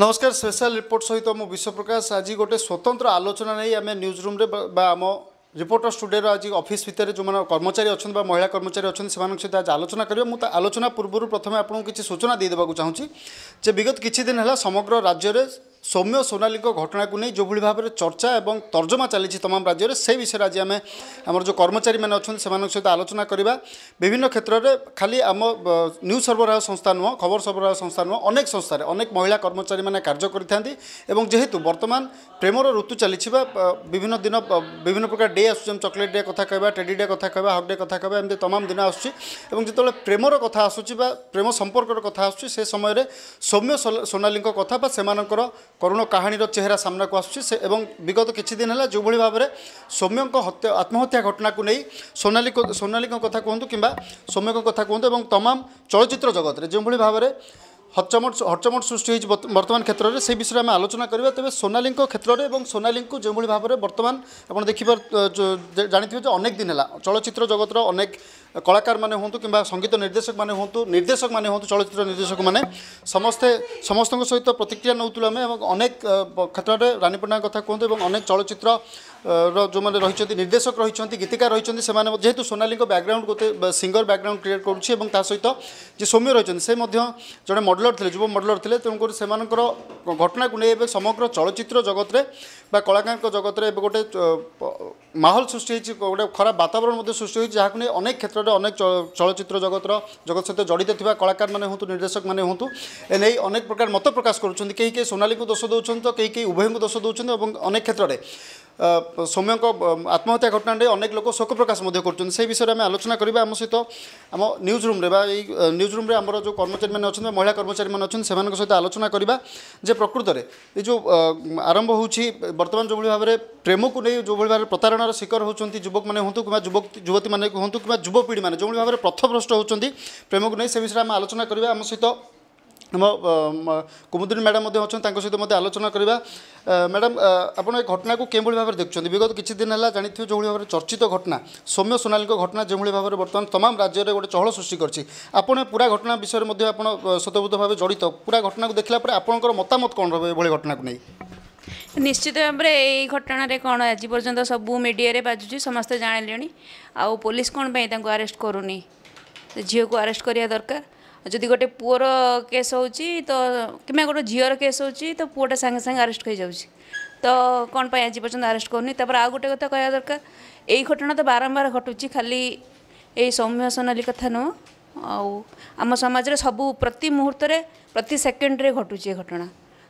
ନମସ୍କାର special report ସହିତ ମୁଁ ବିଶ୍ୱପ୍ରକାଶ ଆଜି ଗୋଟେ ସ୍ୱତନ୍ତ୍ର ଆଲୋଚନା ନେଇ ଆମେ ନ୍ୟୁଜ୍ ରୁମ୍ରେ ବା ଆମ ରିପୋର୍ଟର ଷ୍ଟୁଡ଼ିଓର ଆଜି ଅଫିସ୍ ଭିତରେ ଯେଉଁମାନେ କର୍ମଚାରୀ ଅଛନ୍ତି ବା ମହିଳା କର୍ମଚାରୀ ଅଛନ୍ତି ସେମାନଙ୍କ ସହିତ ଆଜି ଆଲୋଚନା କରିବା ମୁଁ ତା ଆଲୋଚନା ପୂର୍ବରୁ ପ୍ରଥମେ ଆପଣଙ୍କୁ କିଛି ସୂଚନା ଦେଇଦେବାକୁ ଚାହୁଁଛି ଯେ ବିଗତ କିଛି ଦିନ ହେଲା ସମଗ୍ର ରାଜ୍ୟରେ সৌম্য সোনালীঙ্ক ঘটনাকে নিয়ে যেভাবে ভাবে চর্চা এবং তর্জমা চালিয়েছে তমাম রাজ্যের সেই বিষয়ে আজ আমি আমার যে কর্মচারী মানে অনেক সে সহ আলোচনা করা বিভিন্ন ক্ষেত্রে খালি আম নিউজ সরবরাহ সংস্থা নুহ খবর সরবরাহ সংস্থা নুহ অনেক সংস্থায় অনেক মহিলা কর্মচারী মানে কার্য করে থাকে এবং যেহেতু বর্তমান প্রেমর ঋতু চালিছে বা বিভিন্ন দিন বিভিন্ন প্রকার ডে আসুছে চকলেট ডে কথা কহবা টেডি ডে কথা কহবা হক ডে কথা কহবা এমনি তমাম দিন আসুচি এবং যেতবে প্রেমর কথা আসুচি বা প্রেম সম্পর্কর কথা আসুচি সে সময় সৌম্য সোনালীঙ্ক কথা বা সেমানকর করুণ কাহিনীর চেহারা সামনাকু আসুচি এবং বিগত কিছুদিন হল যেভাবে ভাবে সৌম্যক হত্যা আত্মহত্যা ঘটনা নিয়ে সোনালি সোনালি কথা কুহতু কিংবা সৌম্যক কথা কুহতু এবং তমাম চলচ্চিত্র জগতের যেভাবে ভাবে হটচমট হটচমট সৃষ্টি হয়েছে বর্তমান ক্ষেত্রে সেই বিষয়ে আমি আলোচনা করা তবে সোনালি ক্ষেত্রে এবং সোনালি যেভাবে ভাবে বর্তমান আপনার দেখি জাঁথিবে যে অনেক দিন হল চলচ্চিত্র জগতর অনেক কলাকার মানে হুম কিংবা সঙ্গীত নির্দেশক মানে হুম নির্দেশক মানে হুম চলচ্চিত্র নির্দেশক মানে সমস্তে সমস্ত সহ প্রতিক্রিয়া নেউলু আমি এবং অনেক ক্ষেত্রে রানী পট্টনাক কথা কুহতু এবং অনেক চলচ্চিত্র ଯେଉଁମାନେ ରହିଛନ୍ତି ନିର୍ଦ୍ଦେଶକ ରହିଛନ୍ତି ଗୀତିକାର ରହିଛନ୍ତି ସେମାନେ ଯେହେତୁ ସୋନାଲିଙ୍କ ବ୍ୟାକ୍ଗ୍ରାଉଣ୍ଡ ଗୋଟେ ସିଙ୍ଗର ବ୍ୟାକ୍ଗ୍ରାଉଣ୍ଡ କ୍ରିଏଟ୍ କରୁଛି ଏବଂ ତା ସହିତ ଯିଏ ସୌମ୍ୟ ରହିଛନ୍ତି ସେ ମଧ୍ୟ ଜଣେ ମଡେଲର ଥିଲେ ଯୁବ ମଡେଲର ଥିଲେ ତେଣୁକରି ସେମାନଙ୍କର ଘଟଣାକୁ ନେଇ ଏବେ ସମଗ୍ର ଚଳଚ୍ଚିତ୍ର ଜଗତରେ ବା କଳାକାରଙ୍କ ଜଗତରେ ଏବେ ଗୋଟେ ମାହୋଲ ସୃଷ୍ଟି ହୋଇଛି ଗୋଟେ ଖରାପ ବାତାବରଣ ମଧ୍ୟ ସୃଷ୍ଟି ହୋଇଛି ଯାହାକୁ ନେଇ ଅନେକ କ୍ଷେତ୍ରରେ କ୍ଷେତ୍ରରେ ଅନେକ ଚଳଚ୍ଚିତ୍ର ଜଗତର ଜଗତ ସହିତ ଜଡ଼ିତ ଥିବା କଳାକାରମାନେ ହୁଅନ୍ତୁ ନିର୍ଦ୍ଦେଶକମାନେ ହୁଅନ୍ତୁ ଏ ନେଇ ଅନେକ ପ୍ରକାର ମତ ପ୍ରକାଶ କରୁଛନ୍ତି କେହି କେହି ସୋନାଲିକୁ ଦୋଷ ଦେଉଛନ୍ତି ତ କେହି କେହି ଉଭୟଙ୍କୁ ଦୋଷ ଦେଉଛନ୍ତି ଏବଂ ଅନେକ କ୍ଷେତ୍ରରେ ସୌମ୍ୟଙ୍କ ଆତ୍ମହତ୍ୟା ଘଟଣାରେ ଅନେକ ଲୋକ ଶୋକ ପ୍ରକାଶ ମଧ୍ୟ କରୁଛନ୍ତି ସେହି ବିଷୟରେ ଆମେ ଆଲୋଚନା କରିବା ଆମ ସହିତ ଆମ ନ୍ୟୁଜ୍ ରୁମ୍ରେ ବା ଏଇ ନ୍ୟୁଜ୍ ରୁମ୍ରେ ଆମର ଯେଉଁ କର୍ମଚାରୀମାନେ ଅଛନ୍ତି ବା ମହିଳା କର୍ମଚାରୀମାନେ ଅଛନ୍ତି ସେମାନଙ୍କ ସହିତ ଆଲୋଚନା କରିବା ଯେ ପ୍ରକୃତରେ ଏ ଯେଉଁ ଆରମ୍ଭ ହେଉଛି ବର୍ତ୍ତମାନ ଯେଉଁଭଳି ଭାବରେ ପ୍ରେମକୁ ନେଇ ଯେଉଁଭଳି ଭାବରେ ପ୍ରତାରଣାର ଶିକାର ହେଉଛନ୍ତି ଯୁବକମାନେ ହୁଅନ୍ତୁ କିମ୍ବା ଯୁବକ ଯୁବତୀମାନେ ହୁଅନ୍ତୁ କିମ୍ବା ଯୁବପିଢ଼ିମାନେ ଯେଉଁଭଳି ଭାବରେ ପ୍ରଥଭ୍ରଷ୍ଟ ହେଉଛନ୍ତି ପ୍ରେମକୁ ନେଇ ସେ ବିଷୟରେ ଆମେ ଆଲୋଚନା କରିବା ଆମ ସହିତ ଆମ କୁମୁଦିନ ମ୍ୟାଡ଼ାମ୍ ମଧ୍ୟ ଅଛନ୍ତି ତାଙ୍କ ସହିତ ମଧ୍ୟ ଆଲୋଚନା କରିବା ମ୍ୟାଡ଼ାମ୍ ଆପଣ ଏ ଘଟଣାକୁ କେଉଁଭଳି ଭାବରେ ଦେଖୁଛନ୍ତି ବିଗତ କିଛି ଦିନ ହେଲା ଜାଣିଥିବେ ଯେଉଁଭଳି ଭାବରେ ଚର୍ଚ୍ଚିତ ଘଟଣା ସୌମ୍ୟ ସୋନାଲୀଙ୍କ ଘଟଣା ଯେଉଁଭଳି ଭାବରେ ବର୍ତ୍ତମାନ ତମାମ ରାଜ୍ୟରେ ଗୋଟେ ଚହଳ ସୃଷ୍ଟି କରିଛି ଆପଣ ଏ ପୁରା ଘଟଣା ବିଷୟରେ ମଧ୍ୟ ଆପଣ ସ୍ୱତଃବୋଧ ଭାବେ ଜଡ଼ିତ ପୁରା ଘଟଣାକୁ ଦେଖିଲା ପରେ ଆପଣଙ୍କର ମତାମତ କ'ଣ ରହିବ ଏଭଳି ଘଟଣାକୁ ନେଇ ନିଶ୍ଚିତ ଭାବରେ ଏଇ ଘଟଣାରେ କ'ଣ ଆଜି ପର୍ଯ୍ୟନ୍ତ ସବୁ ମିଡ଼ିଆରେ ବାଜୁଛି ସମସ୍ତେ ଜାଣିଲେଣି ଆଉ ପୋଲିସ କ'ଣ ପାଇଁ ତାଙ୍କୁ ଆରେଷ୍ଟ କରୁନି ଝିଅକୁ ଆରେଷ୍ଟ କରିବା ଦରକାର ଯଦି ଗୋଟେ ପୁଅର କେସ୍ ହେଉଛି ତ କିମ୍ବା ଗୋଟେ ଝିଅର କେସ୍ ହେଉଛି ତ ପୁଅଟା ସାଙ୍ଗେ ସାଙ୍ଗେ ଆରେଷ୍ଟ ହୋଇଯାଉଛି ତ କ'ଣ ପାଇଁ ଆଜି ପର୍ଯ୍ୟନ୍ତ ଆରେଷ୍ଟ କରୁନି ତା'ପରେ ଆଉ ଗୋଟେ କଥା କହିବା ଦରକାର ଏଇ ଘଟଣା ତ ବାରମ୍ବାର ଘଟୁଛି ଖାଲି ଏଇ ସୌମ୍ୟ ସୋନାଲି କଥା ନୁହଁ ଆଉ ଆମ ସମାଜରେ ସବୁ ପ୍ରତି ମୁହୂର୍ତ୍ତରେ ପ୍ରତି ସେକେଣ୍ଡରେ ଘଟୁଛି ଏ ଘଟଣା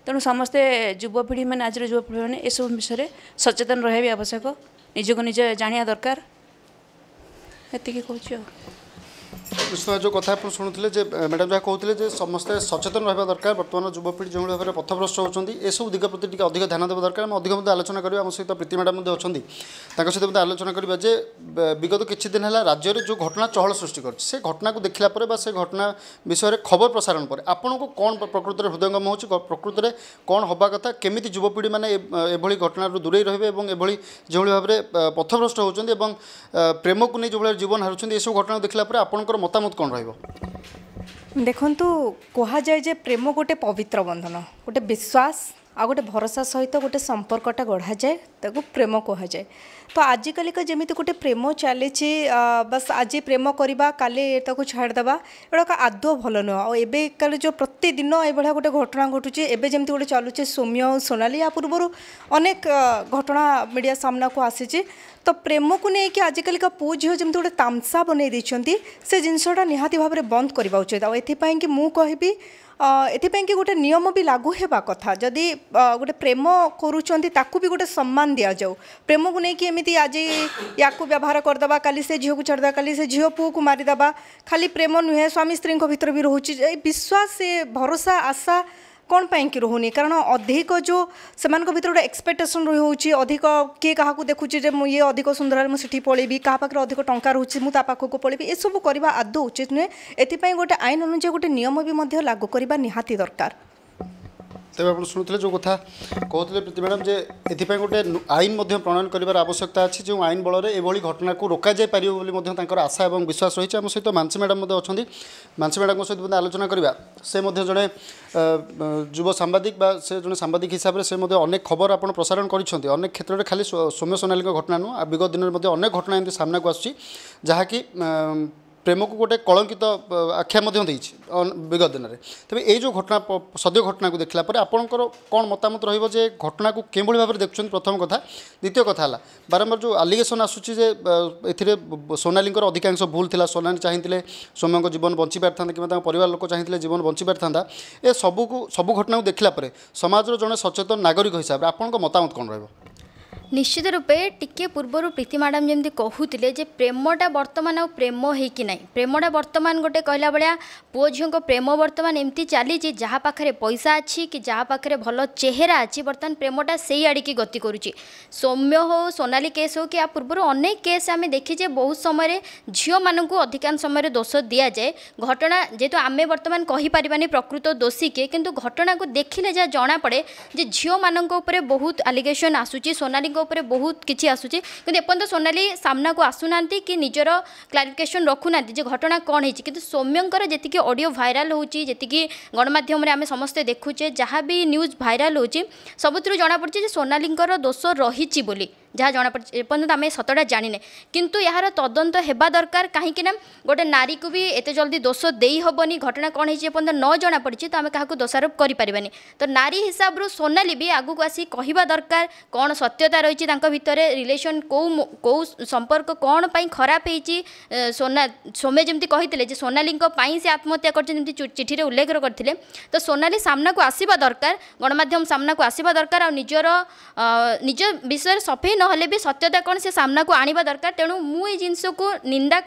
ତେଣୁ ସମସ୍ତେ ଯୁବପିଢ଼ିମାନେ ଆଜିର ଯୁବପିଢ଼ିମାନେ ଏସବୁ ବିଷୟରେ ସଚେତନ ରହିବା ବି ଆବଶ୍ୟକ ନିଜକୁ ନିଜେ ଜାଣିବା ଦରକାର ଏତିକି କହୁଛି ଆଉ কৃষ্ণ যে কথা আপনার শুণুলে যে ম্যাডাম যা কুলে যে সমস্তে সচেতন রহবা দরকার বর্তমান যুবপিঢ়ি যেভাবে ভাবে পথভ্রষ্ট হচ্ছেন এসব দিগ প্রতি টিকি অধিক ধ্যান দেওয়া দরকার আমি অধিক আলোচনা করবো আমার সহ প্রীতি ম্যাডাম অনেক তাঁর সহ আলোচনা করা যে বিগত কিছু দিন হল রাজ্যের যে ঘটনা চহল সৃষ্টি করছে সে ঘটনা দেখিলা পরে বা সে ঘটনা বিষয়ে খবর প্রসারণ পরে আপনার কম প্রকৃতরে হৃদয়ঙ্গম হচ্ছে প্রকৃতরে কম হওয়া কথা কমিটি যুবপিঢ়ি মানে এভাবে ঘটনার দূরেই রহবে এবং এভাবে যেভাবে ভাবে পথভ্রষ্ট হচ্ছেন এবং প্রেমকু নিয়ে যেভাবে জীবন হারুচ্ছেন এসব ঘটনা দেখিলা পরে আপনার মতামত ମତାମତ କ'ଣ ରହିବ ଦେଖନ୍ତୁ କୁହାଯାଏ ଯେ ପ୍ରେମ ଗୋଟେ ପବିତ୍ର ବନ୍ଧନ ଗୋଟେ ବିଶ୍ୱାସ ଆଉ ଗୋଟେ ଭରସା ସହିତ ଗୋଟେ ସମ୍ପର୍କଟା ଗଢ଼ାଯାଏ ତାକୁ ପ୍ରେମ କୁହାଯାଏ ତ ଆଜିକାଲିକା ଯେମିତି ଗୋଟେ ପ୍ରେମ ଚାଲିଛି ବାସ୍ ଆଜି ପ୍ରେମ କରିବା କାଲି ତାକୁ ଛାଡ଼ିଦେବା ଏଗୁଡ଼ାକ ଆଦୌ ଭଲ ନୁହଁ ଆଉ ଏବେକାଲି ଯେଉଁ ପ୍ରତିଦିନ ଏଭଳିଆ ଗୋଟେ ଘଟଣା ଘଟୁଛି ଏବେ ଯେମିତି ଗୋଟେ ଚାଲୁଛି ସୌମ୍ୟ ସୋନାଲି ୟା ପୂର୍ବରୁ ଅନେକ ଘଟଣା ମିଡ଼ିଆ ସାମ୍ନାକୁ ଆସିଛି ତ ପ୍ରେମକୁ ନେଇକି ଆଜିକାଲିକା ପୁଅ ଝିଅ ଯେମିତି ଗୋଟେ ତାମସା ବନେଇ ଦେଇଛନ୍ତି ସେ ଜିନିଷଟା ନିହାତି ଭାବରେ ବନ୍ଦ କରିବା ଉଚିତ ଆଉ ଏଥିପାଇଁକି ମୁଁ କହିବି ଏଥିପାଇଁକି ଗୋଟେ ନିୟମ ବି ଲାଗୁ ହେବା କଥା ଯଦି ଗୋଟେ ପ୍ରେମ କରୁଛନ୍ତି ତାକୁ ବି ଗୋଟେ ସମ୍ମାନ ଦିଆଯାଉ ପ୍ରେମକୁ ନେଇକି ଏମିତି ଆଜି ୟାକୁ ବ୍ୟବହାର କରିଦେବା କାଲି ସେ ଝିଅକୁ ଛାଡ଼ିଦେବା କାଲି ସେ ଝିଅ ପୁଅକୁ ମାରିଦେବା ଖାଲି ପ୍ରେମ ନୁହେଁ ସ୍ୱାମୀ ସ୍ତ୍ରୀଙ୍କ ଭିତରେ ବି ରହୁଛି ଏ ବିଶ୍ୱାସ ସେ ଭରସା ଆଶା କ'ଣ ପାଇଁକି ରହୁନି କାରଣ ଅଧିକ ଯେଉଁ ସେମାନଙ୍କ ଭିତରେ ଗୋଟେ ଏକ୍ସପେକ୍ଟେସନ୍ ରହୁଛି ଅଧିକ କିଏ କାହାକୁ ଦେଖୁଛି ଯେ ମୁଁ ଇଏ ଅଧିକ ସୁନ୍ଦର ହେଲେ ମୁଁ ସେଠି ପଳେଇବି କାହା ପାଖରେ ଅଧିକ ଟଙ୍କା ରହୁଛି ମୁଁ ତା ପାଖକୁ ପଳେଇବି ଏସବୁ କରିବା ଆଦୌ ଉଚିତ ନୁହେଁ ଏଥିପାଇଁ ଗୋଟେ ଆଇନ ଅନୁଯାୟୀ ଗୋଟେ ନିୟମ ବି ମଧ୍ୟ ଲାଗୁ କରିବା ନିହାତି ଦରକାର ତେବେ ଆପଣ ଶୁଣୁଥିଲେ ଯେଉଁ କଥା କହୁଥିଲେ ପ୍ରୀତି ମ୍ୟାଡ଼ାମ୍ ଯେ ଏଥିପାଇଁ ଗୋଟେ ଆଇନ ମଧ୍ୟ ପ୍ରଣୟନ କରିବାର ଆବଶ୍ୟକତା ଅଛି ଯେଉଁ ଆଇନ ବଳରେ ଏଭଳି ଘଟଣାକୁ ରୋକାଯାଇପାରିବ ବୋଲି ମଧ୍ୟ ତାଙ୍କର ଆଶା ଏବଂ ବିଶ୍ୱାସ ରହିଛି ଆମ ସହିତ ମାଂସି ମ୍ୟାଡ଼ାମ୍ ମଧ୍ୟ ଅଛନ୍ତି ମାଂସି ମ୍ୟାଡ଼ାମଙ୍କ ସହିତ ମଧ୍ୟ ଆଲୋଚନା କରିବା ସେ ମଧ୍ୟ ଜଣେ ଯୁବ ସାମ୍ବାଦିକ ବା ସେ ଜଣେ ସାମ୍ବାଦିକ ହିସାବରେ ସେ ମଧ୍ୟ ଅନେକ ଖବର ଆପଣ ପ୍ରସାରଣ କରିଛନ୍ତି ଅନେକ କ୍ଷେତ୍ରରେ ଖାଲି ସୌମ୍ୟ ସୋନାଲିଙ୍କ ଘଟଣା ନୁହଁ ବିଗତ ଦିନରେ ମଧ୍ୟ ଅନେକ ଘଟଣା ଏମିତି ସାମ୍ନାକୁ ଆସୁଛି ଯାହାକି ପ୍ରେମକୁ ଗୋଟେ କଳଙ୍କିତ ଆଖ୍ୟା ମଧ୍ୟ ଦେଇଛି ବିଗତ ଦିନରେ ତେବେ ଏଇ ଯେଉଁ ଘଟଣା ସଦ୍ୟ ଘଟଣାକୁ ଦେଖିଲା ପରେ ଆପଣଙ୍କର କ'ଣ ମତାମତ ରହିବ ଯେ ଘଟଣାକୁ କେଉଁଭଳି ଭାବରେ ଦେଖୁଛନ୍ତି ପ୍ରଥମ କଥା ଦ୍ୱିତୀୟ କଥା ହେଲା ବାରମ୍ବାର ଯେଉଁ ଆଲିଗେସନ୍ ଆସୁଛି ଯେ ଏଥିରେ ସୋନାଲିଙ୍କର ଅଧିକାଂଶ ଭୁଲ ଥିଲା ସୋନାଲି ଚାହିଁଥିଲେ ସୌମ୍ୟଙ୍କ ଜୀବନ ବଞ୍ଚିପାରିଥାନ୍ତା କିମ୍ବା ତାଙ୍କ ପରିବାର ଲୋକ ଚାହିଁଥିଲେ ଜୀବନ ବଞ୍ଚିପାରିଥାନ୍ତା ଏ ସବୁକୁ ସବୁ ଘଟଣାକୁ ଦେଖିଲା ପରେ ସମାଜର ଜଣେ ସଚେତନ ନାଗରିକ ହିସାବରେ ଆପଣଙ୍କ ମତାମତ କ'ଣ ରହିବ ନିଶ୍ଚିତ ରୂପେ ଟିକିଏ ପୂର୍ବରୁ ପ୍ରୀତି ମ୍ୟାଡ଼ାମ୍ ଯେମିତି କହୁଥିଲେ ଯେ ପ୍ରେମଟା ବର୍ତ୍ତମାନ ଆଉ ପ୍ରେମ ହେଇକି ନାହିଁ ପ୍ରେମଟା ବର୍ତ୍ତମାନ ଗୋଟେ କହିଲା ଭଳିଆ ପୁଅ ଝିଅଙ୍କ ପ୍ରେମ ବର୍ତ୍ତମାନ ଏମିତି ଚାଲିଛି ଯାହା ପାଖରେ ପଇସା ଅଛି କି ଯାହା ପାଖରେ ଭଲ ଚେହେରା ଅଛି ବର୍ତ୍ତମାନ ପ୍ରେମଟା ସେଇ ଆଡ଼ିକି ଗତି କରୁଛି ସୌମ୍ୟ ହେଉ ସୋନାଲି କେସ୍ ହେଉ କି ଆ ପୂର୍ବରୁ ଅନେକ କେସ୍ ଆମେ ଦେଖିଛେ ବହୁତ ସମୟରେ ଝିଅମାନଙ୍କୁ ଅଧିକାଂଶ ସମୟରେ ଦୋଷ ଦିଆଯାଏ ଘଟଣା ଯେହେତୁ ଆମେ ବର୍ତ୍ତମାନ କହିପାରିବାନି ପ୍ରକୃତ ଦୋଷୀ କିଏ କିନ୍ତୁ ଘଟଣାକୁ ଦେଖିଲେ ଯାହା ଜଣାପଡ଼େ ଯେ ଝିଅମାନଙ୍କ ଉପରେ ବହୁତ ଆଲିଗେସନ୍ ଆସୁଛି ସୋନାଲିଙ୍କ উপরে বহুত কিছু আসুচি কিন্তু এপর্যন্ত সোনালি সামনাকু আসুনা কি নিজের ক্লারিফিকেসন রখুনা যে ঘটনা কম হয়েছে কিন্তু সৌম্যঙ্কর যেত অডিও ভাইরাল হচ্ছে যেত গণমাধ্যমে আমি সমস্তে দেখুছে যা বি নিউজ ভাইরাল হচ্ছে সবুজ জনা পড়ছে যে সোনালিঙ্কর দোষ রয়েছে বলে ଯାହା ଜଣାପଡ଼ିଛି ଏପର୍ଯ୍ୟନ୍ତ ଆମେ ସତଟା ଜାଣିନେ କିନ୍ତୁ ଏହାର ତଦନ୍ତ ହେବା ଦରକାର କାହିଁକି ନା ଗୋଟେ ନାରୀକୁ ବି ଏତେ ଜଲ୍ଦି ଦୋଷ ଦେଇ ହେବନି ଘଟଣା କ'ଣ ହେଇଛି ଏପର୍ଯ୍ୟନ୍ତ ନ ଜଣାପଡ଼ିଛି ତ ଆମେ କାହାକୁ ଦୋଷାରୋପ କରିପାରିବାନି ତ ନାରୀ ହିସାବରୁ ସୋନାଲି ବି ଆଗକୁ ଆସି କହିବା ଦରକାର କ'ଣ ସତ୍ୟତା ରହିଛି ତାଙ୍କ ଭିତରେ ରିଲେସନ୍ କେଉଁ କେଉଁ ସମ୍ପର୍କ କ'ଣ ପାଇଁ ଖରାପ ହେଇଛି ସୋନା ସୋମ୍ୟ ଯେମିତି କହିଥିଲେ ଯେ ସୋନାଲିଙ୍କ ପାଇଁ ସେ ଆତ୍ମହତ୍ୟା କରିଛନ୍ତି ଯେମିତି ଚିଠିରେ ଉଲ୍ଲେଖ କରିଥିଲେ ତ ସୋନାଲି ସାମ୍ନାକୁ ଆସିବା ଦରକାର ଗଣମାଧ୍ୟମ ସାମ୍ନାକୁ ଆସିବା ଦରକାର ଆଉ ନିଜର ନିଜ ବିଷୟରେ ସଫେଇ नहेलेबी सत्यता किमनाको आण ते जिसकु निन्दा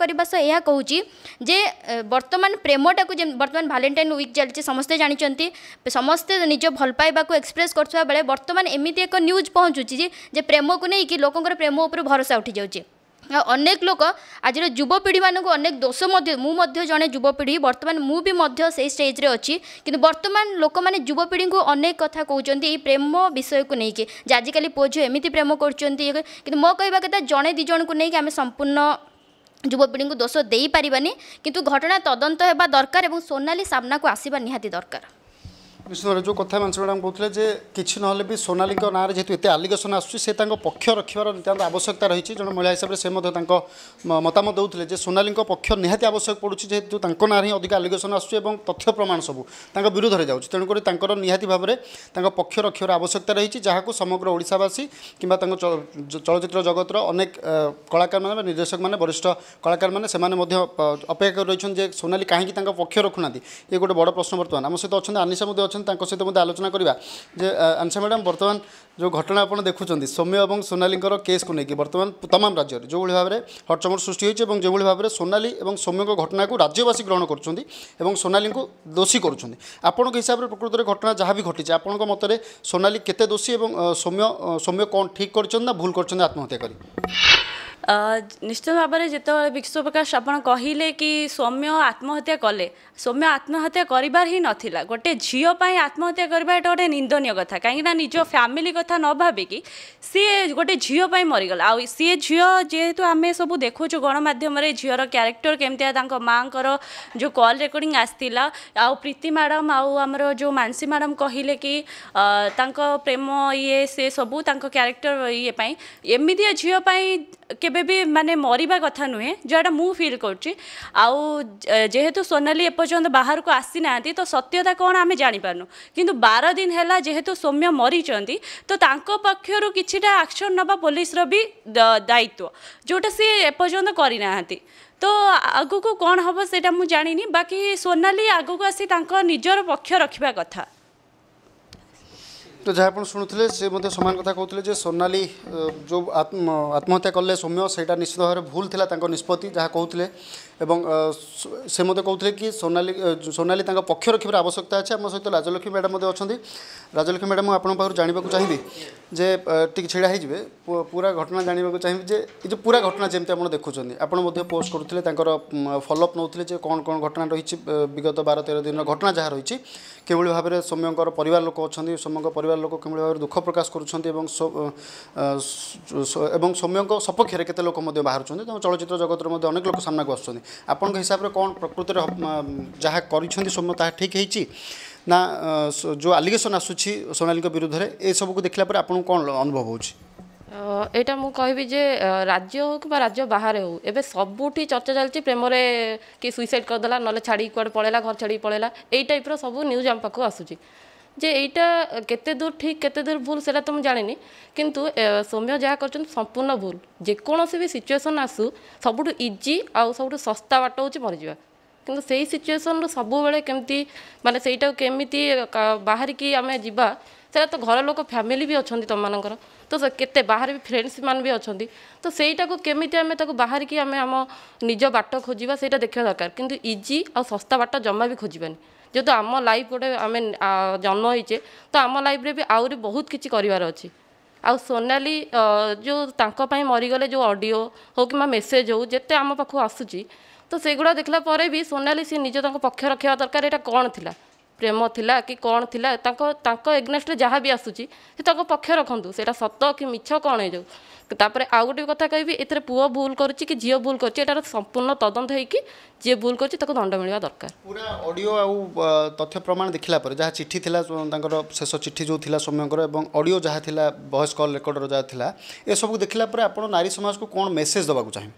बर्तमान प्रेमटा बर्तलेन्टाइन ऊक चाहिँ समस्तै जाने समसे निज भल पक्सप्रेस गर्नु एमि एक न्युज पहुँचु प्रेमको नै लोक प्रेम उपर भरोसा उठि ଅନେକ ଲୋକ ଆଜିର ଯୁବପିଢ଼ିମାନଙ୍କୁ ଅନେକ ଦୋଷ ମଧ୍ୟ ମୁଁ ମଧ୍ୟ ଜଣେ ଯୁବପିଢ଼ି ବର୍ତ୍ତମାନ ମୁଁ ବି ମଧ୍ୟ ସେଇ ଷ୍ଟେଜ୍ରେ ଅଛି କିନ୍ତୁ ବର୍ତ୍ତମାନ ଲୋକମାନେ ଯୁବପିଢ଼ିଙ୍କୁ ଅନେକ କଥା କହୁଛନ୍ତି ଏଇ ପ୍ରେମ ବିଷୟକୁ ନେଇକି ଯେ ଆଜିକାଲି ପୁଅ ଝିଅ ଏମିତି ପ୍ରେମ କରୁଛନ୍ତି କିନ୍ତୁ ମୋ କହିବା କଥା ଜଣେ ଦୁଇ ଜଣକୁ ନେଇକି ଆମେ ସମ୍ପୂର୍ଣ୍ଣ ଯୁବପିଢ଼ିଙ୍କୁ ଦୋଷ ଦେଇପାରିବାନି କିନ୍ତୁ ଘଟଣା ତଦନ୍ତ ହେବା ଦରକାର ଏବଂ ସୋନାଲି ସାମ୍ନାକୁ ଆସିବା ନିହାତି ଦରକାର ବିଶ୍ୱର ଯେଉଁ କଥା ମାନସ ମ୍ୟାଡ଼ାମ୍ କହୁଥିଲେ ଯେ କିଛି ନହେଲେ ବି ସୋନାଲିଙ୍କ ନାଁରେ ଯେହେତୁ ଏତେ ଆଲିଗେସନ୍ ଆସୁଛି ସେ ତାଙ୍କ ପକ୍ଷ ରଖିବାର ନିତାନ୍ତ ଆବଶ୍ୟକତା ରହିଛି ଜଣେ ମହିଳା ହିସାବରେ ସେ ମଧ୍ୟ ତାଙ୍କ ମତାମତ ଦେଉଥିଲେ ଯେ ସୋନାଲିଙ୍କ ପକ୍ଷ ନିହାତି ଆବଶ୍ୟକ ପଡ଼ୁଛି ଯେହେତୁ ତାଙ୍କ ନାଁରେ ହିଁ ଅଧିକ ଆଲିଗେସନ୍ ଆସୁଛି ଏବଂ ତଥ୍ୟ ପ୍ରମାଣ ସବୁ ତାଙ୍କ ବିରୁଦ୍ଧରେ ଯାଉଛି ତେଣୁକରି ତାଙ୍କର ନିହାତି ଭାବରେ ତାଙ୍କ ପକ୍ଷ ରଖିବାର ଆବଶ୍ୟକତା ରହିଛି ଯାହାକୁ ସମଗ୍ର ଓଡ଼ିଶାବାସୀ କିମ୍ବା ତାଙ୍କ ଚଳଚ୍ଚିତ୍ର ଜଗତର ଅନେକ କଳାକାରମାନେ ବା ନିର୍ଦ୍ଦେଶକମାନେ ବରିଷ୍ଠ କଳାକାରମାନେ ସେମାନେ ମଧ୍ୟ ଅପେକ୍ଷା କରି ରହିଛନ୍ତି ଯେ ସୋନାଲି କାହିଁକି ତାଙ୍କ ପକ୍ଷ ରଖୁନାହାନ୍ତି ଇଏ ଗୋଟେ ବଡ଼ ପ୍ରଶ୍ନ ବର୍ତ୍ତମାନ ଆମ ସହିତ ଅଛନ୍ତି ଆନିସା ମଧ୍ୟ ଅଛନ୍ତି অনেক তাঁর সহ মধ্যে আলোচনা করা যে আনসা ম্যাডাম বর্তমান যে ঘটনা আপনার দেখুম সৌম্য এবং সোনালীঙ্কর কেসক নিয়ে বর্তমান তমাম রাজ্যের যেভাবে ভাবে হটচমট সৃষ্টি হয়েছে এবং যেভাবে ভাবে সোনালী এবং সৌম্যক ঘটনাকে রাজ্যবাসী গ্রহণ করছেন এবং সোনালী দোষী করছেন আপনার হিসাবে প্রকৃতরে ঘটনা যা বি ঘটিছে আপনার মতরে সোনালী কেতে দোষী এবং সৌম্য সৌম্য কম ঠিক করছেন না ভুল করছেন আত্মহত্যা করে ନିଶ୍ଚିତ ଭାବରେ ଯେତେବେଳେ ବିକ୍ଷୁ ପ୍ରକାଶ ଆପଣ କହିଲେ କି ସୌମ୍ୟ ଆତ୍ମହତ୍ୟା କଲେ ସୌମ୍ୟ ଆତ୍ମହତ୍ୟା କରିବାର ହିଁ ନଥିଲା ଗୋଟେ ଝିଅ ପାଇଁ ଆତ୍ମହତ୍ୟା କରିବା ଏଇଟା ଗୋଟେ ନିନ୍ଦନୀୟ କଥା କାହିଁକିନା ନିଜ ଫ୍ୟାମିଲି କଥା ନ ଭାବିକି ସିଏ ଗୋଟେ ଝିଅ ପାଇଁ ମରିଗଲା ଆଉ ସିଏ ଝିଅ ଯେହେତୁ ଆମେ ସବୁ ଦେଖୁଛୁ ଗଣମାଧ୍ୟମରେ ଝିଅର କ୍ୟାରେକ୍ଟର କେମିତିଆ ତାଙ୍କ ମାଆଙ୍କର ଯେଉଁ କଲ୍ ରେକର୍ଡ଼ିଂ ଆସିଥିଲା ଆଉ ପ୍ରୀତି ମ୍ୟାଡ଼ାମ୍ ଆଉ ଆମର ଯେଉଁ ମାନସୀ ମ୍ୟାଡ଼ାମ୍ କହିଲେ କି ତାଙ୍କ ପ୍ରେମ ଇଏ ସେ ସବୁ ତାଙ୍କ କ୍ୟାରେକ୍ଟର ଇଏ ପାଇଁ ଏମିତିଆ ଝିଅ ପାଇଁ କେବେ କେବେବି ମାନେ ମରିବା କଥା ନୁହେଁ ଯେଉଁଟା ମୁଁ ଫିଲ୍ କରୁଛି ଆଉ ଯେହେତୁ ସୋନାଲି ଏପର୍ଯ୍ୟନ୍ତ ବାହାରକୁ ଆସିନାହାନ୍ତି ତ ସତ୍ୟତା କ'ଣ ଆମେ ଜାଣିପାରୁନୁ କିନ୍ତୁ ବାର ଦିନ ହେଲା ଯେହେତୁ ସୌମ୍ୟ ମରିଛନ୍ତି ତ ତାଙ୍କ ପକ୍ଷରୁ କିଛିଟା ଆକ୍ସନ୍ ନେବା ପୋଲିସର ବି ଦାୟିତ୍ୱ ଯେଉଁଟା ସିଏ ଏପର୍ଯ୍ୟନ୍ତ କରିନାହାନ୍ତି ତ ଆଗକୁ କ'ଣ ହେବ ସେଇଟା ମୁଁ ଜାଣିନି ବାକି ସୋନାଲି ଆଗକୁ ଆସି ତାଙ୍କ ନିଜର ପକ୍ଷ ରଖିବା କଥା তো ଯାହା ଆପଣ ଶୁଣୁଥିଲେ ସେ ମଧ୍ୟ ସମାନ କଥା କହୁଥିଲେ ଯେ ସୋନାଲି ଯେଉଁ ଆତ୍ମହତ୍ୟା କଲେ ସୌମ୍ୟ ସେଇଟା ନିଶ୍ଚିତ ଭାବରେ ଭୁଲ ଥିଲା ତାଙ୍କ ନିଷ୍ପତ୍ତି ଯାହା କହୁଥିଲେ ଏବଂ ସେ ମଧ୍ୟ କହୁଥିଲେ କି ସୋନାଲି ସୋନାଲି ତାଙ୍କ ପକ୍ଷ ରଖିବାର ଆବଶ୍ୟକତା ଅଛି ଆମ ସହିତ ରାଜଲକ୍ଷ୍ମୀ ମ୍ୟାଡ଼ାମ୍ ମଧ୍ୟ ଅଛନ୍ତି ରାଜଲକ୍ଷ୍ମୀ ମ୍ୟାଡ଼ାମ୍ ମୁଁ ଆପଣଙ୍କ ପାଖରୁ ଜାଣିବାକୁ ଚାହିଁବି ଯେ ଟିକେ ଛିଡ଼ା ହେଇଯିବେ ପୁରା ଘଟଣା ଜାଣିବାକୁ ଚାହିଁବି ଯେ ଏ ଯେଉଁ ପୁରା ଘଟଣା ଯେମିତି ଆପଣ ଦେଖୁଛନ୍ତି ଆପଣ ମଧ୍ୟ ପୋଷ୍ଟ କରୁଥିଲେ ତାଙ୍କର ଫଲୋଅପ୍ ନେଉଥିଲେ ଯେ କ'ଣ କ'ଣ ଘଟଣା ରହିଛି ବିଗତ ବାର ତେର ଦିନର ଘଟଣା ଯାହା ରହିଛି କିଭଳି ଭାବରେ ସୌମ୍ୟଙ୍କର ପରିବାର ଲୋକ ଅଛନ୍ତି ସୌମ୍ୟଙ୍କ ପରିବାର ପରିବାର ଲୋକ କିଭଳି ଭାବରେ ଦୁଃଖ ପ୍ରକାଶ କରୁଛନ୍ତି ଏବଂ ଏବଂ ସୌମ୍ୟଙ୍କ ସପକ୍ଷରେ କେତେ ଲୋକ ମଧ୍ୟ ବାହାରୁଛନ୍ତି ତେଣୁ ଚଳଚ୍ଚିତ୍ର ଜଗତରେ ମଧ୍ୟ ଅନେକ ଲୋକ ସାମ୍ନାକୁ ଆସୁଛନ୍ତି ଆପଣଙ୍କ ହିସାବରେ କ'ଣ ପ୍ରକୃତରେ ଯାହା କରିଛନ୍ତି ସୌମ୍ୟ ତାହା ଠିକ୍ ହେଇଛି ନା ଯେଉଁ ଆଲିଗେସନ୍ ଆସୁଛି ସୋନାଲିଙ୍କ ବିରୁଦ୍ଧରେ ଏସବୁକୁ ଦେଖିଲା ପରେ ଆପଣଙ୍କୁ କ'ଣ ଅନୁଭବ ହେଉଛି ଏଇଟା ମୁଁ କହିବି ଯେ ରାଜ୍ୟ ହେଉ କିମ୍ବା ରାଜ୍ୟ ବାହାରେ ହେଉ ଏବେ ସବୁଠି ଚର୍ଚ୍ଚା ଚାଲିଛି ପ୍ରେମରେ କିଏ ସୁଇସାଇଡ଼୍ କରିଦେଲା ନହେଲେ ଛାଡ଼ିକି କୁଆଡ଼େ ପଳେଇଲା ଘର ଛାଡ଼ିକି ପଳେଇଲା ଏଇ ଟାଇପ୍ର ସବୁ ନ୍ୟୁଜ୍ ଆମ ପାଖକୁ ଆସୁଛି ଯେ ଏଇଟା କେତେ ଦୂର ଠିକ୍ କେତେ ଦୂର ଭୁଲ ସେଇଟା ତ ମୁଁ ଜାଣିନି କିନ୍ତୁ ସୌମ୍ୟ ଯାହା କରୁଛନ୍ତି ସମ୍ପୂର୍ଣ୍ଣ ଭୁଲ ଯେକୌଣସି ବି ସିଚୁଏସନ୍ ଆସୁ ସବୁଠୁ ଇଜି ଆଉ ସବୁଠୁ ଶସ୍ତା ବାଟ ହେଉଛି ମରିଯିବା କିନ୍ତୁ ସେଇ ସିଚୁଏସନ୍ରୁ ସବୁବେଳେ କେମିତି ମାନେ ସେଇଟାକୁ କେମିତି ବାହାରିକି ଆମେ ଯିବା ସେଇଟା ତ ଘର ଲୋକ ଫ୍ୟାମିଲି ବି ଅଛନ୍ତି ତମମାନଙ୍କର ତ କେତେ ବାହାରେ ବି ଫ୍ରେଣ୍ଡସ୍ମାନେ ବି ଅଛନ୍ତି ତ ସେଇଟାକୁ କେମିତି ଆମେ ତାକୁ ବାହାରିକି ଆମେ ଆମ ନିଜ ବାଟ ଖୋଜିବା ସେଇଟା ଦେଖିବା ଦରକାର କିନ୍ତୁ ଇଜି ଆଉ ଶସ୍ତା ବାଟ ଜମା ବି ଖୋଜିବାନି ଯେହେତୁ ଆମ ଲାଇଫ୍ ଗୋଟେ ଆମେ ଜନ୍ମ ହେଇଛେ ତ ଆମ ଲାଇଫ୍ରେ ବି ଆହୁରି ବହୁତ କିଛି କରିବାର ଅଛି ଆଉ ସୋନାଲି ଯେଉଁ ତାଙ୍କ ପାଇଁ ମରିଗଲେ ଯେଉଁ ଅଡ଼ିଓ ହେଉ କିମ୍ବା ମେସେଜ୍ ହେଉ ଯେତେ ଆମ ପାଖକୁ ଆସୁଛି ତ ସେଗୁଡ଼ା ଦେଖିଲା ପରେ ବି ସୋନାଲି ସିଏ ନିଜ ତାଙ୍କ ପକ୍ଷ ରଖିବା ଦରକାର ଏଇଟା କ'ଣ ଥିଲା ପ୍ରେମ ଥିଲା କି କ'ଣ ଥିଲା ତାଙ୍କ ତାଙ୍କ ଏଗନେଷ୍ଟରେ ଯାହା ବି ଆସୁଛି ସେ ତାଙ୍କ ପକ୍ଷ ରଖନ୍ତୁ ସେଇଟା ସତ କି ମିଛ କ'ଣ ହେଇଯାଉ ତାପରେ ଆଉ ଗୋଟେ କଥା କହିବି ଏଥିରେ ପୁଅ ଭୁଲ କରୁଛି କି ଝିଅ ଭୁଲ କରୁଛି ଏଟାର ସମ୍ପୂର୍ଣ୍ଣ ତଦନ୍ତ ହେଇକି ଯିଏ ଭୁଲ କରୁଛି ତାକୁ ଦଣ୍ଡ ମିଳିବା ଦରକାର ପୁରା ଅଡ଼ିଓ ଆଉ ତଥ୍ୟ ପ୍ରମାଣ ଦେଖିଲା ପରେ ଯାହା ଚିଠି ଥିଲା ତାଙ୍କର ଶେଷ ଚିଠି ଯେଉଁ ଥିଲା ସୌମ୍ୟଙ୍କର ଏବଂ ଅଡ଼ିଓ ଯାହା ଥିଲା ଭଏସ୍ କଲ୍ ରେକର୍ଡ଼ର ଯାହା ଥିଲା ଏସବୁ ଦେଖିଲା ପରେ ଆପଣ ନାରୀ ସମାଜକୁ କ'ଣ ମେସେଜ୍ ଦେବାକୁ ଚାହିଁବେ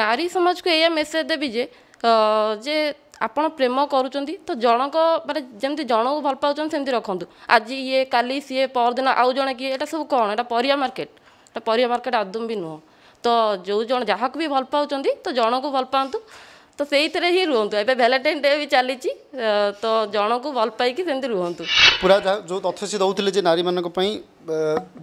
ନାରୀ ସମାଜକୁ ଏଇଆ ମେସେଜ୍ ଦେବି ଯେ ଯେ ଆପଣ ପ୍ରେମ କରୁଛନ୍ତି ତ ଜଣଙ୍କ ମାନେ ଯେମିତି ଜଣଙ୍କୁ ଭଲ ପାଉଛନ୍ତି ସେମିତି ରଖନ୍ତୁ ଆଜି ଇଏ କାଲି ସିଏ ପରଦିନ ଆଉ ଜଣେ କିଏ ଏଇଟା ସବୁ କ'ଣ ଏଇଟା ପରିବା ମାର୍କେଟ୍ ଏଇଟା ପରିବା ମାର୍କେଟ୍ ଆଦୌ ବି ନୁହଁ ତ ଯେଉଁ ଜଣ ଯାହାକୁ ବି ଭଲ ପାଉଛନ୍ତି ତ ଜଣକୁ ଭଲ ପାଆନ୍ତୁ ତ ସେଇଥିରେ ହିଁ ରୁହନ୍ତୁ ଏବେ ଭ୍ୟାଲେଣ୍ଟାଇନ୍ ଡେ ବି ଚାଲିଛି ତ ଜଣକୁ ଭଲ ପାଇକି ସେମିତି ରୁହନ୍ତୁ ପୁରା ଯେଉଁ ତଥ୍ୟ ସେ ଦେଉଥିଲେ ଯେ ନାରୀମାନଙ୍କ ପାଇଁ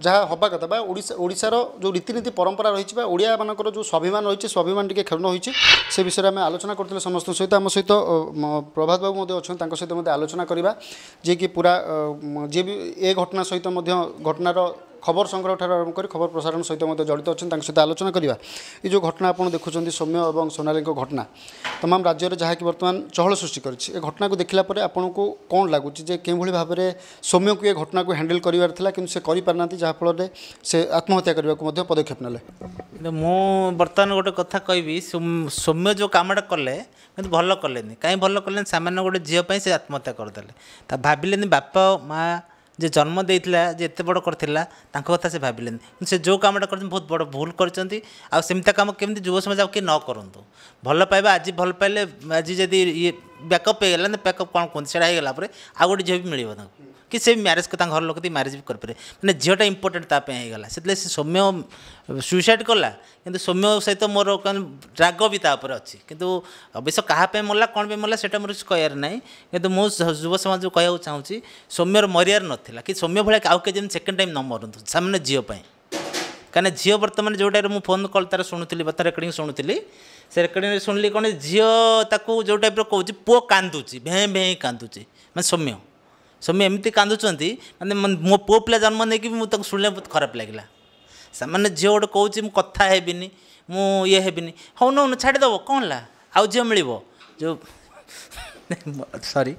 ଯାହା ହେବା କଥା ବା ଓଡ଼ିଶା ଓଡ଼ିଶାର ଯେଉଁ ରୀତିନୀତି ପରମ୍ପରା ରହିଛି ବା ଓଡ଼ିଆମାନଙ୍କର ଯେଉଁ ସ୍ୱାଭିମାନ ରହିଛି ସ୍ୱାଭିମାନ ଟିକେ କ୍ଷୁଣ୍ଣ ହୋଇଛି ସେ ବିଷୟରେ ଆମେ ଆଲୋଚନା କରୁଥିଲେ ସମସ୍ତଙ୍କ ସହିତ ଆମ ସହିତ ପ୍ରଭାତ ବାବୁ ମଧ୍ୟ ଅଛନ୍ତି ତାଙ୍କ ସହିତ ମଧ୍ୟ ଆଲୋଚନା କରିବା ଯିଏକି ପୁରା ଯିଏ ବି ଏ ଘଟଣା ସହିତ ମଧ୍ୟ ଘଟଣାର খবর সংগ্রহ ঠার আরম্ভ করে খবর প্রসারণ সহ জড়িত অনেক তাঁর সহ আলোচনা করা এই যে ঘটনা আপনার দেখুম সৌম্য এবং সোনালী ঘটনা তমাম রাজ্যের যা কি বর্তমান চহল সৃষ্টি করেছে এ ঘটনা দেখা পরে আপনার কম লাগুচি যে কেউভাবে ভাবে সৌম্যকে এ ঘটনা হ্যান্ডেল করবার লা কিন্তু সে করে যা ফলে সে আত্মহত্যা করা পদক্ষেপ নেলে মু বর্তমান গোটে কথা কবি সৌম্য যে কামটা কলে কিন্তু ভালো কলেনি কাই ভালো কলেন সামান্য গোটে ঝিও সে আত্মহত্যা করেদেলে তা ভাবিলেনি বাপা মা যে জন্ম ଦେଇଥିଲା ଯେ ଏତେ ବଡ଼ କରିଥିଲା ତାଙ୍କ କଥା ସେ ଭାବିଲେନି କିନ୍ତୁ ସେ ଯେଉଁ କାମଟା କରିଛନ୍ତି ବହୁତ ବଡ଼ ଭୁଲ କରିଛନ୍ତି ଆଉ ସେମିତିଆ କାମ କେମିତି ଯୁବ ସମାଜ ଆଉ କିଏ ନ କରନ୍ତୁ ଭଲ ପାଇବା ଆଜି ଭଲ ପାଇଲେ ଆଜି ଯଦି ଇଏ ବ୍ୟାକଅପ୍ ହେଇଗଲା ବ୍ୟାକଅପ୍ କ'ଣ କୁହନ୍ତି ସେଇଟା ହେଇଗଲା ପରେ ଆଉ ଗୋଟେ ଝିଅ ବି ମିଳିବ ତାଙ୍କୁ कि से भी म्यारेज को घर लोग म्यारेज भी करें मैंने झीटा इंपोर्टेंट होगा से सौम्य सुइसाइड कला कि सौम्य सहित मोर राग भी तापर अच्छी कितु अवश्य क्या मरला कौन मरला से मोर कहार ना कि युव समाज को कहना चाहूँगी सौम्यर मरियार नाला कि सौम्य भाई आउ के सेकेंड टाइम न मरतु सामने झीलपाई କାହିଁକିନା ଝିଅ ବର୍ତ୍ତମାନ ଯେଉଁଟାରେ ମୁଁ ଫୋନ୍ କଲ୍ ତା'ର ଶୁଣୁଥିଲି ବା ତା ରେକର୍ଡ଼ିଂ ଶୁଣୁଥିଲି ସେ ରେକର୍ଡ଼ିଂରେ ଶୁଣିଲି କ'ଣ ଝିଅ ତାକୁ ଯେଉଁ ଟାଇପ୍ର କହୁଛି ପୁଅ କାନ୍ଦୁଛି ଭେଁ ଭେଁ କାନ୍ଦୁଛି ମାନେ ସୌମ୍ୟ ସୋମ୍ୟ ଏମିତି କାନ୍ଦୁଛନ୍ତି ମାନେ ମୋ ପୁଅ ପିଲା ଜନ୍ମ ନେଇକି ମୁଁ ତାକୁ ଶୁଣିଲେ ବହୁତ ଖରାପ ଲାଗିଲା ସେମାନେ ଝିଅ ଗୋଟେ କହୁଛି ମୁଁ କଥା ହେବିନି ମୁଁ ଇଏ ହେବିନି ହଉ ନଉନ ଛାଡ଼ିଦେବ କ'ଣ ହେଲା ଆଉ ଝିଅ ମିଳିବ ଯେଉଁ ସରି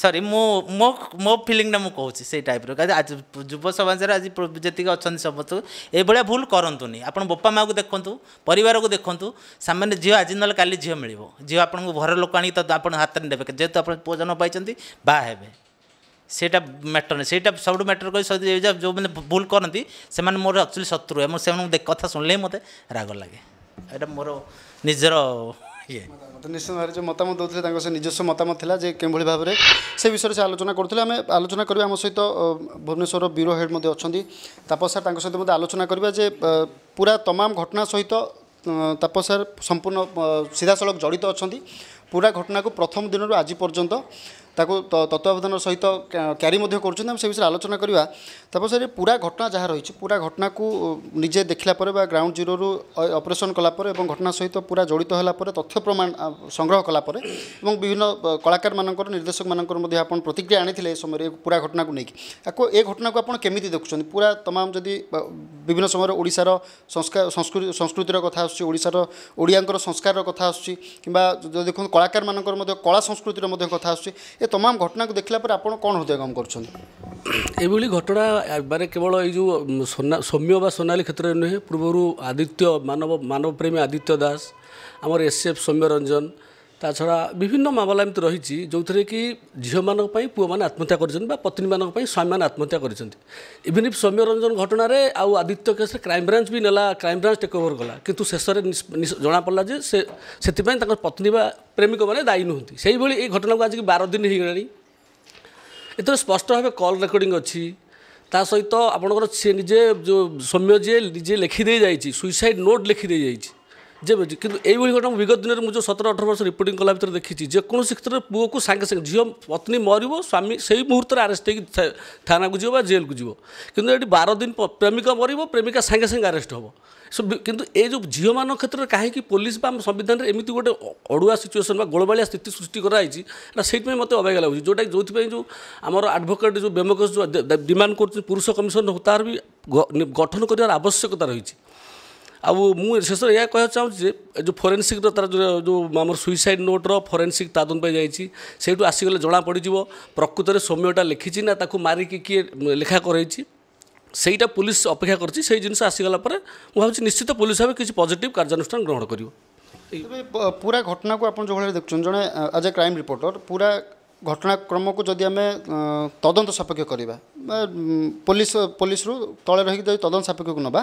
ସରି ମୁଁ ମୋ ମୋ ଫିଲିଙ୍ଗଟା ମୁଁ କହୁଛି ସେଇ ଟାଇପ୍ର ଆଜି ଯୁବ ସମାଜରେ ଆଜି ଯେତିକି ଅଛନ୍ତି ସମସ୍ତଙ୍କୁ ଏଇଭଳିଆ ଭୁଲ କରନ୍ତୁନି ଆପଣ ବାପା ମାଆକୁ ଦେଖନ୍ତୁ ପରିବାରକୁ ଦେଖନ୍ତୁ ସାମାନ୍ୟ ଝିଅ ଆଜି ନହେଲେ କାଲି ଝିଅ ମିଳିବ ଝିଅ ଆପଣଙ୍କୁ ଘର ଲୋକ ଆଣିକି ତ ଆପଣ ହାତରେ ନେବେ ଯେହେତୁ ଆପଣ ପୁଅ ଜନ୍ମ ପାଇଛନ୍ତି ବାହା ହେବେ ସେଇଟା ମ୍ୟାଟର୍ ନାହିଁ ସେଇଟା ସବୁଠୁ ମ୍ୟାଟର୍ କରି ଯେଉଁମାନେ ଭୁଲ କରନ୍ତି ସେମାନେ ମୋର ଆକ୍ଚୁଆଲି ଶତ୍ରୁ ଏବଂ ସେମାନଙ୍କୁ କଥା ଶୁଣିଲେ ମୋତେ ରାଗ ଲାଗେ ଏଇଟା ମୋର ନିଜର ଇଏ ନିଶ୍ଚିତ ଭାବରେ ଯେଉଁ ମତାମତ ଦେଉଥିଲେ ତାଙ୍କ ସେ ନିଜସ୍ୱ ମତାମତ ଥିଲା ଯେ କେଉଁଭଳି ଭାବରେ ସେ ବିଷୟରେ ସେ ଆଲୋଚନା କରୁଥିଲେ ଆମେ ଆଲୋଚନା କରିବା ଆମ ସହିତ ଭୁବନେଶ୍ୱରର ବ୍ୟୁରୋ ହେଡ଼ ମଧ୍ୟ ଅଛନ୍ତି ତାପସ ସାର୍ ତାଙ୍କ ସହିତ ମଧ୍ୟ ଆଲୋଚନା କରିବା ଯେ ପୁରା ତମାମ ଘଟଣା ସହିତ ତାପସ ସାର୍ ସମ୍ପୂର୍ଣ୍ଣ ସିଧାସଳଖ ଜଡ଼ିତ ଅଛନ୍ତି ପୁରା ଘଟଣାକୁ ପ୍ରଥମ ଦିନରୁ ଆଜି ପର୍ଯ୍ୟନ୍ତ त्यो तत्वावधान क्यारिउँदै आए आलोचना पूरा घटना जहाँ को निजे देखला देखापर ग्राउन्ड जिरोहरू अपरेसन कालाप घटना सहित पूरा जडित होलाप तथ्य प्रमाण संग्रह एवं विभिन्न कलाकार म निर्देशक मध्य आ प्रतिक्रिया आनी समय पूरा आनियर पुरा घटनाको नै घटना को घटनाको आमिति देखुन्छ पूरा तमाम विभिन्न समय र संस्कृ संस्कृति कथा आसु संस्कार र कथा आसु कम्बा कलाकार म कला संस्कृति आ ଏ ତମାମ ଘଟଣାକୁ ଦେଖିଲା ପରେ ଆପଣ କ'ଣ କାମ କରୁଛନ୍ତି ଏଭଳି ଘଟଣା ମାନେ କେବଳ ଏଇ ଯେଉଁ ସୌମ୍ୟ ବା ସୋନାଲି କ୍ଷେତ୍ରରେ ନୁହେଁ ପୂର୍ବରୁ ଆଦିତ୍ୟ ମାନବ ମାନବପ୍ରେମୀ ଆଦିତ୍ୟ ଦାସ ଆମର ଏସ୍ ଏଫ୍ ସୌମ୍ୟରଞ୍ଜନ তাছাড়া বিভিন্ন মামলা এমতি রয়েছে যেথে কি ঝিউমানক পুয়ানে আত্মহত্যা করেছেন বা পত্নীমানক স্বামীমানে আত্মহত্যা করেছেন ইভেন ইফ সৌম্যরঞ্জন ঘটনার আউ আদিত্য কেসে ক্রাইম ব্রাঞ্চ বি নেলা ক্রাইম ব্রাঞ্চ টেক ওভর কলা কিন্তু শেষে জনাপড়া যে সে সেপাই তাঁর পত্নী বা প্রেমিক মানে দায়ী নুহতি সেইভাবে এই ঘটনাকে আজকে বার দিন হয়ে গলা এতে স্পষ্ট ভাবে কল রেকর্ডিং অছি তা সহিত আপনার সে নিজে যে সৌম্য যে নিজে লেখিদে যাই সুইসাইড নোট লেখিদে যাই ଯେ କିନ୍ତୁ ଏଇଭଳି ଘଟଣା ବିଗତ ଦିନରେ ମୁଁ ଯେଉଁ ସତର ଅଠର ବର୍ଷ ରିପୋର୍ଟିଂ କଲା ଭିତରେ ଦେଖିଛି ଯେକୌଣସି କ୍ଷେତ୍ରରେ ପୁଅକୁ ସାଙ୍ଗେ ସାଙ୍ଗେ ଝିଅ ପତ୍ନୀ ମରିବ ସ୍ୱାମୀ ସେଇ ମୁହୂର୍ତ୍ତରେ ଆରେଷ୍ଟ ହେଇକି ଥାନାକୁ ଯିବ ବା ଜେଲ୍କୁ ଯିବ କିନ୍ତୁ ଏଠି ବାର ଦିନ ପ୍ରେମିକା ମରିବ ପ୍ରେମିକା ସାଙ୍ଗେ ସାଙ୍ଗେ ଆରେଷ୍ଟ ହେବ କିନ୍ତୁ ଏ ଯେଉଁ ଝିଅମାନଙ୍କ କ୍ଷେତ୍ରରେ କାହିଁକି ପୋଲିସ ବା ଆମ ସମ୍ବିଧାନରେ ଏମିତି ଗୋଟେ ଅଡ଼ୁଆ ସିଚୁଏସନ୍ ବା ଗୋଳବାଳିଆ ସ୍ଥିତି ସୃଷ୍ଟି କରାଯାଇଛି ଏଇଟା ସେଇଥିପାଇଁ ମୋତେ ଅବାଗା ଲାଗୁଛି ଯେଉଁଟା ଯେଉଁଥିପାଇଁ ଯେଉଁ ଆମର ଆଡ଼ଭୋକେଟ୍ ଯେଉଁ ବେମକେଶ ଯେଉଁ ଡିମାଣ୍ଡ କରୁଛନ୍ତି ପୁରୁଷ କମିଶନ ତାର ବି ଗଠନ କରିବାର ଆବଶ୍ୟକତା ରହିଛି ଆଉ ମୁଁ ଶେଷରେ ଏହା କହିବାକୁ ଚାହୁଁଛି ଯେ ଯେଉଁ ଫୋରେନ୍ସିକ୍ର ତା'ର ଯେଉଁ ଆମର ସୁଇସାଇଡ଼୍ ନୋଟ୍ର ଫୋରେନ୍ସିକ୍ ତଦନ୍ତ ପାଇଁ ଯାଇଛି ସେଇଠୁ ଆସିଗଲେ ଜଣାପଡ଼ିଯିବ ପ୍ରକୃତରେ ସୌମ୍ୟଟା ଲେଖିଛି ନା ତାକୁ ମାରିକି କିଏ ଲେଖା କରାଇଛି ସେଇଟା পুলিশ অপেক্ষা করছি সেই জিনিস আসিগলা পরে মু ভাবছি নিশ্চিত পুলিশ ভাবে কিছু পজিটিভ কার্যানুষ্ঠান গ্রহণ করিব পুরা ঘটনাকে আপনার যেভাবে দেখছেন জনে আজ এ ক্রাইম রিপোর্টর পুরা ঘটনাক্রমকে যদি আমি তদন্ত সাপেক্ষ করা ପୋଲିସ ପୋଲିସରୁ ତଳେ ରହିକି ଯଦି ତଦନ୍ତ ସାପେକ୍ଷକୁ ନେବା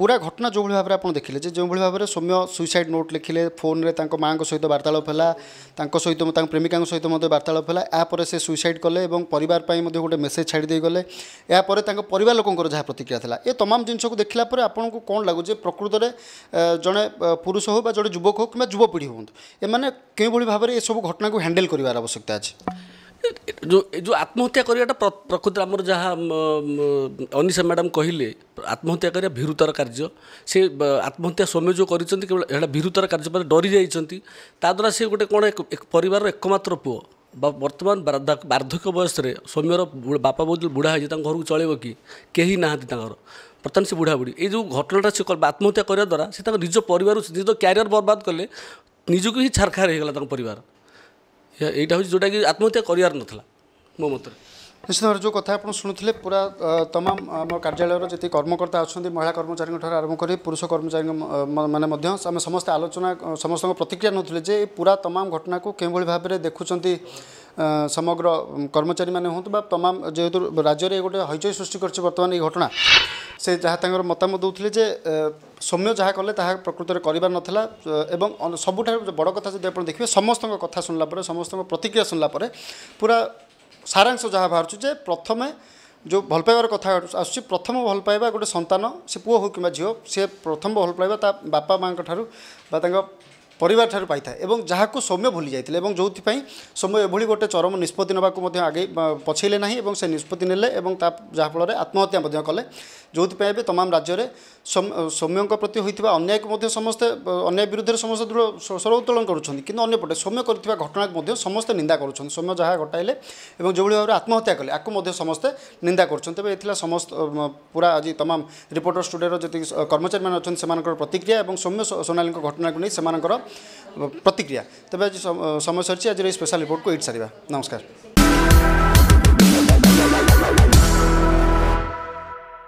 ପୁରା ଘଟଣା ଯେଉଁଭଳି ଭାବରେ ଆପଣ ଦେଖିଲେ ଯେ ଯେଉଁଭଳି ଭାବରେ ସୌମ୍ୟ ସୁଇସାଇଡ଼୍ ନୋଟ୍ ଲେଖିଲେ ଫୋନ୍ରେ ତାଙ୍କ ମାଆଙ୍କ ସହିତ ବାର୍ତ୍ତାଳାପ ହେଲା ତାଙ୍କ ସହିତ ତାଙ୍କ ପ୍ରେମିକାଙ୍କ ସହିତ ମଧ୍ୟ ବାର୍ତ୍ତାଳାପ ହେଲା ଏହାପରେ ସେ ସୁଇସାଇଡ଼୍ କଲେ ଏବଂ ପରିବାର ପାଇଁ ମଧ୍ୟ ଗୋଟେ ମେସେଜ୍ ଛାଡ଼ି ଦେଇଗଲେ ଏହାପରେ ତାଙ୍କ ପରିବାର ଲୋକଙ୍କର ଯାହା ପ୍ରତିକ୍ରିୟା ଥିଲା ଏ ତମାମ ଜିନିଷକୁ ଦେଖିଲା ପରେ ଆପଣଙ୍କୁ କ'ଣ ଲାଗୁଛି ଯେ ପ୍ରକୃତରେ ଜଣେ ପୁରୁଷ ହେଉ ବା ଜଣେ ଯୁବକ ହେଉ କିମ୍ବା ଯୁବପିଢ଼ି ହୁଅନ୍ତୁ ଏମାନେ କେଉଁଭଳି ଭାବରେ ଏସବୁ ଘଟଣାକୁ ହ୍ୟାଣ୍ଡେଲ୍ କରିବାର ଆବଶ୍ୟକତା ଅଛି ଯେଉଁ ଯେଉଁ ଆତ୍ମହତ୍ୟା କରିବାଟା ପ୍ରକୃତରେ ଆମର ଯାହା ଅନିଶା ମ୍ୟାଡ଼ାମ୍ କହିଲେ ଆତ୍ମହତ୍ୟା କରିବା ଭୀରୁତର କାର୍ଯ୍ୟ ସେ ଆତ୍ମହତ୍ୟା ସ୍ୱାମୀ ଯେଉଁ କରିଛନ୍ତି କେବଳ ଏଇଟା ଭୀରୁତାର କାର୍ଯ୍ୟ ପରେ ଡରି ଯାଇଛନ୍ତି ତାଦ୍ୱାରା ସେ ଗୋଟେ କ'ଣ ପରିବାରର ଏକମାତ୍ର ପୁଅ ବା ବର୍ତ୍ତମାନ ବାର୍ଦ୍ଧକ୍ୟ ବୟସରେ ସୌମ୍ୟର ବାପା ବହୁତ ବୁଢ଼ା ହେଇଛି ତାଙ୍କ ଘରକୁ ଚଳେଇବ କି କେହି ନାହାନ୍ତି ତାଙ୍କର ବର୍ତ୍ତମାନ ସେ ବୁଢ଼ାବୁଢ଼ୀ ଏଇ ଯେଉଁ ଘଟଣାଟା ସେ ଆତ୍ମହତ୍ୟା କରିବା ଦ୍ୱାରା ସେ ତାଙ୍କ ନିଜ ପରିବାରରୁ ନିଜ କ୍ୟାରିୟର ବର୍ବାଦ କଲେ ନିଜକୁ ହିଁ ଛାରଖାର ହେଇଗଲା ତାଙ୍କ ପରିବାର ଏଇଟା ହେଉଛି ଯେଉଁଟାକି ଆତ୍ମହତ୍ୟା କରିବାର ନଥିଲା ମୋ ମତରେ ନିଶ୍ଚିତ ଭାବରେ ଯେଉଁ କଥା ଆପଣ ଶୁଣୁଥିଲେ ପୁରା ତମାମ ଆମ କାର୍ଯ୍ୟାଳୟର ଯେତିକି କର୍ମକର୍ତ୍ତା ଅଛନ୍ତି ମହିଳା କର୍ମଚାରୀଙ୍କ ଠାରୁ ଆରମ୍ଭ କରି ପୁରୁଷ କର୍ମଚାରୀଙ୍କ ମାନେ ମଧ୍ୟ ଆମେ ସମସ୍ତେ ଆଲୋଚନା ସମସ୍ତଙ୍କ ପ୍ରତିକ୍ରିୟା ନେଉଥିଲେ ଯେ ଏ ପୁରା ତମାମ ଘଟଣାକୁ କେଉଁଭଳି ଭାବରେ ଦେଖୁଛନ୍ତି ସମଗ୍ର କର୍ମଚାରୀମାନେ ହୁଅନ୍ତୁ ବା ତମାମ ଯେହେତୁ ରାଜ୍ୟରେ ଗୋଟେ ହଇଚଇ ସୃଷ୍ଟି କରିଛି ବର୍ତ୍ତମାନ ଏହି ଘଟଣା ସେ ଯାହା ତାଙ୍କର ମତାମତ ଦେଉଥିଲେ ଯେ ସୌମ୍ୟ ଯାହା କଲେ ତାହା ପ୍ରକୃତରେ କରିବାର ନଥିଲା ଏବଂ ସବୁଠାରୁ ବଡ଼ କଥା ଯଦି ଆପଣ ଦେଖିବେ ସମସ୍ତଙ୍କ କଥା ଶୁଣିଲା ପରେ ସମସ୍ତଙ୍କ ପ୍ରତିକ୍ରିୟା ଶୁଣିଲା ପରେ ପୁରା ସାରାଂଶ ଯାହା ବାହାରୁଛି ଯେ ପ୍ରଥମେ ଯେଉଁ ଭଲ ପାଇବାର କଥା ଆସୁଛି ପ୍ରଥମ ଭଲ ପାଇବା ଗୋଟେ ସନ୍ତାନ ସେ ପୁଅ ହେଉ କିମ୍ବା ଝିଅ ସେ ପ୍ରଥମ ଭଲ ପାଇବା ତା ବାପା ମାଆଙ୍କ ଠାରୁ ବା ତାଙ୍କ ପରିବାର ଠାରୁ ପାଇଥାଏ ଏବଂ ଯାହାକୁ ସୌମ୍ୟ ଭୁଲି ଯାଇଥିଲେ ଏବଂ ଯେଉଁଥିପାଇଁ ସୌମ୍ୟ ଏଭଳି ଗୋଟେ ଚରମ ନିଷ୍ପତ୍ତି ନେବାକୁ ମଧ୍ୟ ଆଗେଇ ପଛେଇଲେ ନାହିଁ ଏବଂ ସେ ନିଷ୍ପତ୍ତି ନେଲେ ଏବଂ ତା ଯାହାଫଳରେ ଆତ୍ମହତ୍ୟା ମଧ୍ୟ କଲେ ଯେଉଁଥିପାଇଁ ଏବେ ତମାମ ରାଜ୍ୟରେ ସୌମ୍ୟଙ୍କ ପ୍ରତି ହୋଇଥିବା ଅନ୍ୟାୟକୁ ମଧ୍ୟ ସମସ୍ତେ ଅନ୍ୟାୟ ବିରୁଦ୍ଧରେ ସମସ୍ତେ ଦୃଢ଼ ସ୍ୱର ଉତ୍ତୋଳନ କରୁଛନ୍ତି କିନ୍ତୁ ଅନ୍ୟପଟେ ସୌମ୍ୟ କରିଥିବା ଘଟଣାକୁ ମଧ୍ୟ ସମସ୍ତେ ନିନ୍ଦା କରୁଛନ୍ତି ସୌମ୍ୟ ଯାହା ଘଟାଇଲେ ଏବଂ ଯେଉଁଭଳି ଭାବରେ ଆତ୍ମହତ୍ୟା କଲେ ଆକୁ ମଧ୍ୟ ସମସ୍ତେ ନିନ୍ଦା କରୁଛନ୍ତି ତେବେ ଏଥିଲା ସମସ୍ତ ପୁରା ଆଜି ତମାମ ରିପୋର୍ଟର ଷ୍ଟୁଡ଼ିଓର ଯେତିକି କର୍ମଚାରୀମାନେ ଅଛନ୍ତି ସେମାନଙ୍କର ପ୍ରତିକ୍ରିୟା ଏବଂ ସୌମ୍ୟ ସୋନାଲିଙ୍କ ଘଟଣାକୁ ନେଇ ସେମାନଙ୍କର प्रतिक्रिया तपाईँ समय सरि आज रिपोर्ट को ए सारि नमस्कार